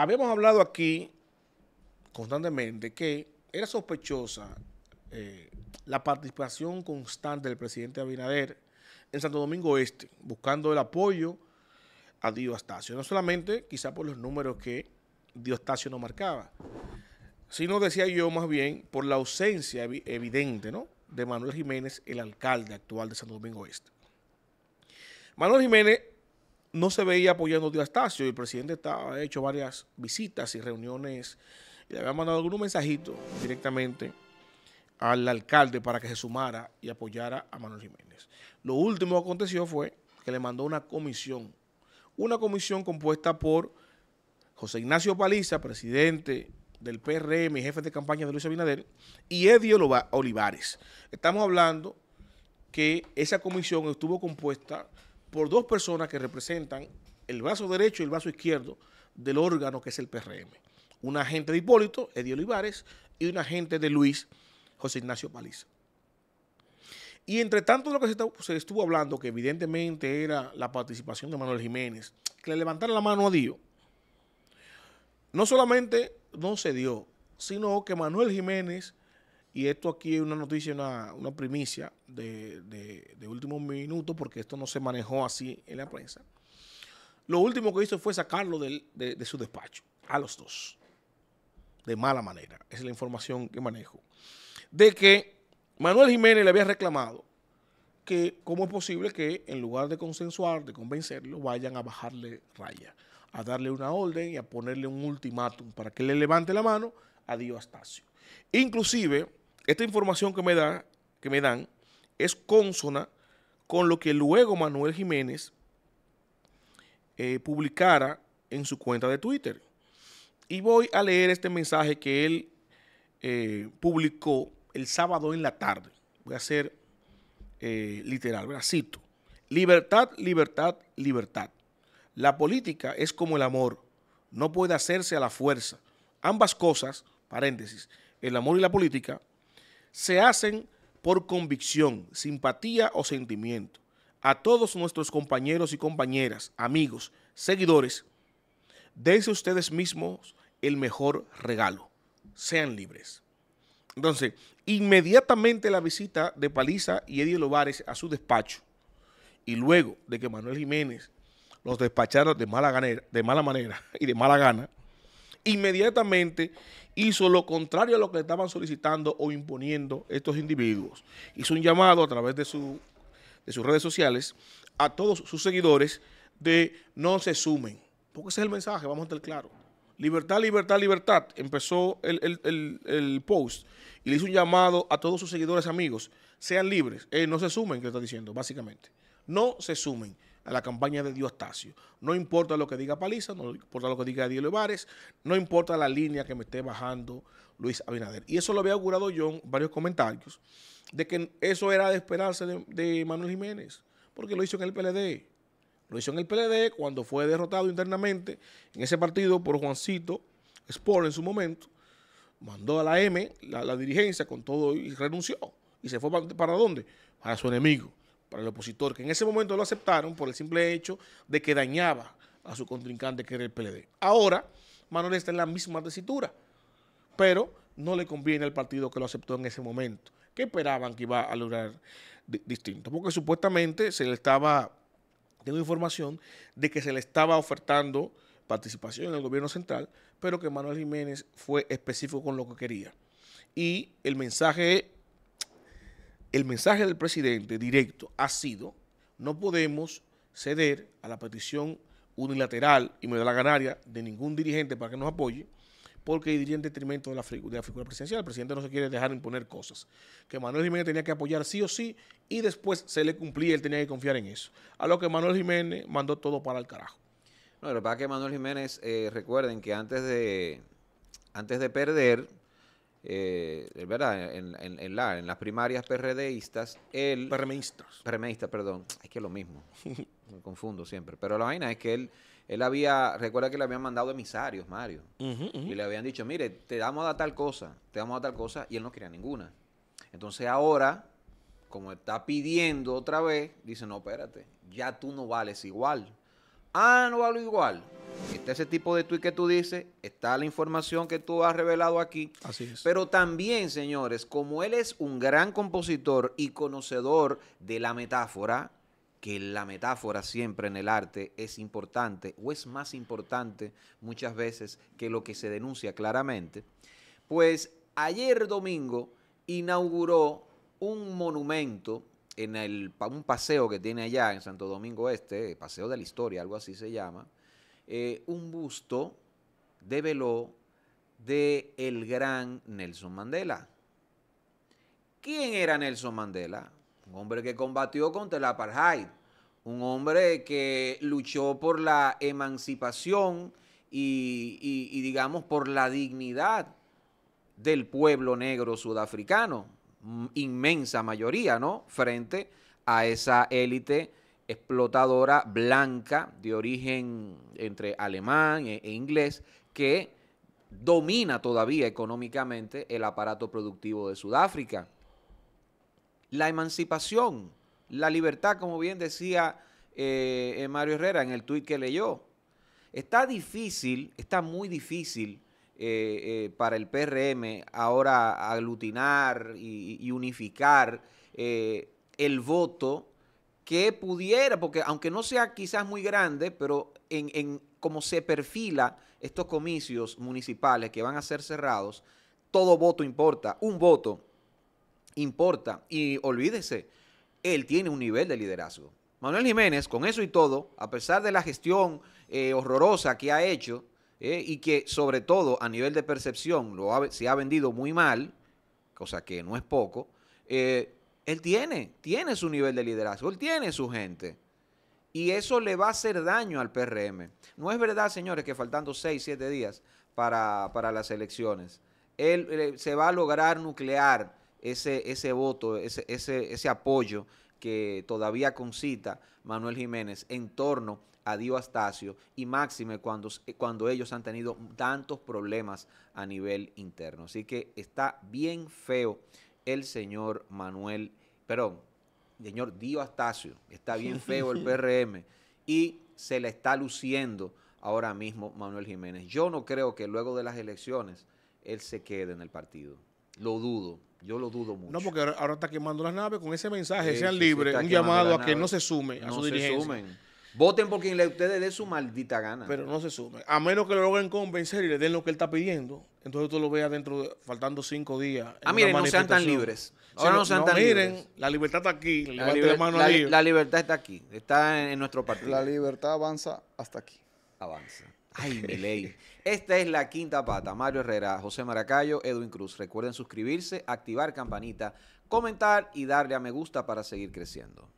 habíamos hablado aquí constantemente que era sospechosa eh, la participación constante del presidente Abinader en Santo Domingo Este, buscando el apoyo a Diostacio. No solamente quizá por los números que Diostacio no marcaba, sino decía yo más bien por la ausencia evidente ¿no? de Manuel Jiménez, el alcalde actual de Santo Domingo Este. Manuel Jiménez no se veía apoyando a el presidente estaba hecho varias visitas y reuniones y le había mandado algunos mensajitos directamente al alcalde para que se sumara y apoyara a Manuel Jiménez. Lo último que aconteció fue que le mandó una comisión, una comisión compuesta por José Ignacio Paliza, presidente del PRM y jefe de campaña de Luis Abinader, y Edio Olivares. Estamos hablando que esa comisión estuvo compuesta por dos personas que representan el brazo derecho y el brazo izquierdo del órgano que es el PRM. Un agente de Hipólito, Eddie Olivares, y un agente de Luis, José Ignacio Paliza. Y entre tanto lo que se, estuvo hablando, que evidentemente era la participación de Manuel Jiménez, que le levantara la mano a Dios, no solamente no se dio, sino que Manuel Jiménez y esto aquí es una noticia, una, primicia de, último minuto, porque esto no se manejó así en la prensa. Lo último que hizo fue sacarlo de, su despacho, a los dos, de mala manera. Esa es la información que manejo. De que Manuel Jiménez le había reclamado que cómo es posible que en lugar de consensuar, de convencerlo, vayan a bajarle raya, a darle una orden y a ponerle un ultimátum para que le levante la mano a Dios Astacio. Inclusive, esta información que me, da, que me dan es consona con lo que luego Manuel Jiménez eh, publicara en su cuenta de Twitter. Y voy a leer este mensaje que él eh, publicó el sábado en la tarde. Voy a ser eh, literal, ¿verdad? Cito. Libertad, libertad, libertad. La política es como el amor, no puede hacerse a la fuerza. Ambas cosas, paréntesis, el amor y la política, se hacen por convicción, simpatía o sentimiento. A todos nuestros compañeros y compañeras, amigos, seguidores, dense ustedes mismos el mejor regalo. Sean libres. Entonces, inmediatamente la visita de Paliza y Eddie Lovares a su despacho y luego de que Manuel Jiménez los despachara de mala, de mala manera y de mala gana, inmediatamente hizo lo contrario a lo que estaban solicitando o imponiendo estos individuos. Hizo un llamado a través de, de sus redes sociales a todos sus seguidores de no se sumen, porque ese es el mensaje, vamos a estar claro. Libertad, libertad, libertad. Empezó el, post y le hizo un llamado a todos sus seguidores amigos. Sean libres. Eh, no se sumen, que está diciendo, básicamente. No se sumen a la campaña de Diostasio. No importa lo que diga Paliza, no importa lo que diga Diego Vares, no importa la línea que me esté bajando Luis Abinader. Y eso lo había augurado yo en varios comentarios, de que eso era de esperarse de, Manuel Jiménez, porque lo hizo en el PLD. Lo hizo en el PLD cuando fue derrotado internamente en ese partido por Juancito Sport en su momento. Mandó a la M, la, dirigencia con todo y renunció. ¿Y se fue para, para dónde? Para su enemigo para el opositor, que en ese momento lo aceptaron por el simple hecho de que dañaba a su contrincante que era el PLD. Ahora, Manuel está en la misma tesitura, pero no le conviene al partido que lo aceptó en ese momento, que esperaban que iba a lograr distinto, porque supuestamente se le estaba, tengo información de que se le estaba ofertando participación en el gobierno central, pero que Manuel Jiménez fue específico con lo que quería. Y el mensaje el mensaje del presidente directo ha sido no podemos ceder a la petición unilateral y me da la ganaria de ningún dirigente para que nos apoye, porque iría en detrimento de la, figura presidencial. El presidente no se quiere dejar imponer cosas. Que Manuel Jiménez tenía que apoyar sí o sí y después se le cumplía, él tenía que confiar en eso. A lo que Manuel Jiménez mandó todo para el carajo. No, lo que que Manuel Jiménez, eh, recuerden que antes de, antes de perder, eh, ¿verdad? En, en, la, en, las primarias PRDistas, él... Permeístas. perdón. Es que es lo mismo. Me confundo siempre. Pero la vaina es que él, él había, recuerda que le habían mandado emisarios, Mario. Y le habían dicho, mire, te damos a tal cosa, te damos a tal cosa, y él no quería ninguna. Entonces ahora, como está pidiendo otra vez, dice, no, espérate, ya tú no vales igual. Ah, no lo igual. Está ese tipo de tweet que tú dices, está la información que tú has revelado aquí. Así es. Pero también, señores, como él es un gran compositor y conocedor de la metáfora, que la metáfora siempre en el arte es importante o es más importante muchas veces que lo que se denuncia claramente, pues ayer domingo inauguró un monumento en el, un paseo que tiene allá en Santo Domingo Este, Paseo de la Historia, algo así se llama, eh, un busto de velo de el gran Nelson Mandela. ¿Quién era Nelson Mandela? Un hombre que combatió contra el apartheid, un hombre que luchó por la emancipación y digamos por la dignidad del pueblo negro sudafricano inmensa mayoría, ¿no? Frente a esa élite explotadora blanca de origen entre alemán e, e, inglés que domina todavía económicamente el aparato productivo de Sudáfrica. La emancipación, la libertad, como bien decía eh, eh, Mario Herrera en el tuit que leyó, está difícil, está muy difícil eh, eh, para el PRM ahora aglutinar y, unificar eh, el voto que pudiera, porque aunque no sea quizás muy grande, pero en, en como se perfila estos comicios municipales que van a ser cerrados, todo voto importa, un voto importa. Y olvídese, él tiene un nivel de liderazgo. Manuel Jiménez, con eso y todo, a pesar de la gestión horrorosa que ha hecho, ¿eh? y que sobre todo a nivel de percepción se ha vendido muy mal, cosa que no es poco, eh, él tiene, tiene su nivel de liderazgo, él tiene su gente. Y eso le va a hacer daño al PRM. No es verdad, señores, que faltando seis, siete días para, las elecciones, él, eh, se va a lograr nuclear ese, ese voto, ese, ese apoyo que todavía concita Manuel Jiménez en torno a Dio Astacio y máxime cuando, eh, cuando ellos han tenido tantos problemas a nivel interno. Así que está bien feo el señor Manuel, perdón, señor Dio Astacio, está bien feo el PRM y se le está luciendo ahora mismo Manuel Jiménez. Yo no creo que luego de las elecciones él se quede en el partido. Lo dudo. Yo lo dudo mucho. No, porque ahora, está quemando las naves con ese mensaje, sean libres, un llamado a que no se sume a no se Sumen. Voten por quien le ustedes dé su maldita gana. Pero no se sumen. A menos que lo logren convencer y le den lo que él está pidiendo, entonces tú lo vea dentro, faltando cinco días. Ah, miren, no sean tan libres. no, miren, la libertad está aquí. La, libertad está aquí. Está en nuestro partido. La libertad avanza hasta aquí. Avanza. Ay, mi ley. Esta es la quinta pata. Mario Herrera, José Maracayo, Edwin Cruz. Recuerden suscribirse, activar campanita, comentar y darle a me gusta para seguir creciendo.